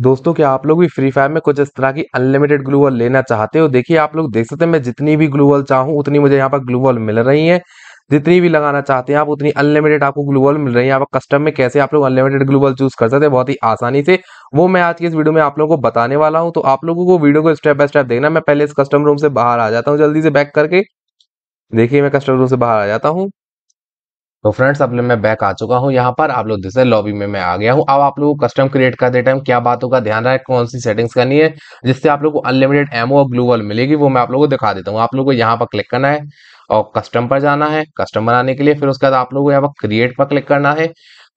दोस्तों क्या आप लोग भी फ्री फायर में कुछ इस तरह की अनलिमिटेड ग्लूवल लेना चाहते हो देखिए आप लोग देख सकते हैं मैं जितनी भी ग्लूवल चाहूं उतनी मुझे यहाँ पर ग्लूवल मिल रही है जितनी भी लगाना चाहते हैं आप उतनी अनलिमिटेड आपको ग्लूवल मिल रही है आप कस्टम में कैसे आप लोग अनलिमिटेड ग्लूवल चूज कर सकते हैं बहुत ही आसानी से वो मैं आज की इस वीडियो में आप लोगों को बताने वाला हूँ तो आप लोगों को वीडियो को स्टेप बाय स्टेप देखना मैं पहले इस कस्टम रूम से बाहर आ जाता हूँ जल्दी से बैक करके देखिए मैं कस्टम रूम से बाहर आ जाता हूँ तो फ्रेंड्स अब मैं बैक आ चुका हूँ यहाँ पर आप लोग दूसरे लॉबी में मैं आ गया हूँ अब आप लोगों को कस्टम क्रिएट करते टाइम क्या बातों का ध्यान रहे कौन सी सेटिंग्स करनी है जिससे आप लोग को अनलिमिटेड एमओ और ग्लूवल मिलेगी वो मैं आप लोगों को दिखा देता हूँ आप लोगों को यहाँ पर क्लिक करना है और कस्टम पर जाना है कस्टम बनाने के लिए फिर उसके बाद आप लोगों को यहाँ पर क्रिएट पर क्लिक करना है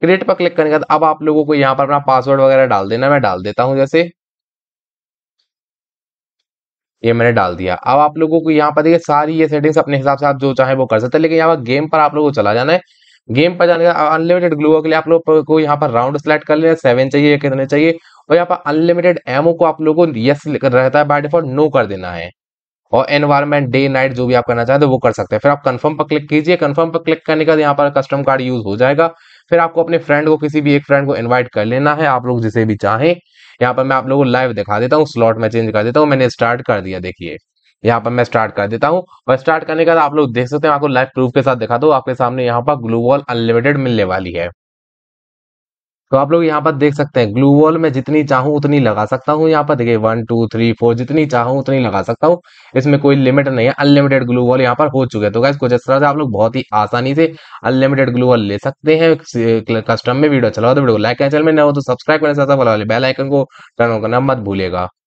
क्रिएट पर क्लिक करने के बाद अब आप लोगों को यहाँ पर अपना पासवर्ड वगैरह डाल देना मैं डाल देता हूँ जैसे ये मैंने डाल दिया अब आप लोगों को यहाँ पर देखिए सारी ये सेटिंग्स अपने हिसाब से आप जो चाहे वो कर सकते हैं लेकिन यहाँ पर गेम पर आप लोगों को चला जाना है गेम पर जाने का अनलिमिटेड ग्लू के लिए आप लोग को यहाँ पर राउंड सेलेक्ट कर लेना सेवन चाहिए कितने चाहिए और यहाँ पर अनलिमिटेड एमओ को आप लोगों को यस रहता है बाय डिफॉल्ट नो कर देना है और एनवायरमेंट डे नाइट जो भी आप करना चाहते हो वो कर सकते हैं फिर आप कंफर्म पर क्लिक कीजिए कंफर्म पर क्लिक करने के बाद यहाँ पर कस्टम कार्ड यूज हो जाएगा फिर आपको अपने फ्रेंड को किसी भी एक फ्रेंड को इन्वाइट कर लेना है आप लोग जिसे भी चाहें यहाँ पर मैं आप लोगों को लाइव दिखा देता हूँ स्लॉट में चेंज कर देता हूँ मैंने स्टार्ट कर दिया देखिए यहाँ पर मैं स्टार्ट कर देता हूँ और स्टार्ट करने के बाद आप लोग देख सकते हैं आपको लाइव प्रूफ के साथ दिखा दो आपके सामने यहाँ पर ग्लोबल अनलिमिटेड मिलने वाली है तो आप लोग यहाँ पर देख सकते हैं ग्लू वॉल में जितनी चाहूं उतनी लगा सकता हूँ यहाँ पर देखिए वन टू थ्री फोर जितनी चाहूं उतनी लगा सकता हूँ इसमें कोई लिमिट नहीं है अनलिमिटेड ग्लू वॉल यहाँ पर हो चुके हैं तो गैस कुछ इस तरह से आप लोग बहुत ही आसानी से अनलिमिटेड ग्लू वॉल ले सकते हैं कस्टम में वीडियो चलाओ तो वीडियो लाइक चैनल में न हो तो सब्सक्राइब करने से बेल आइकन को टर्न करना मत भूलेगा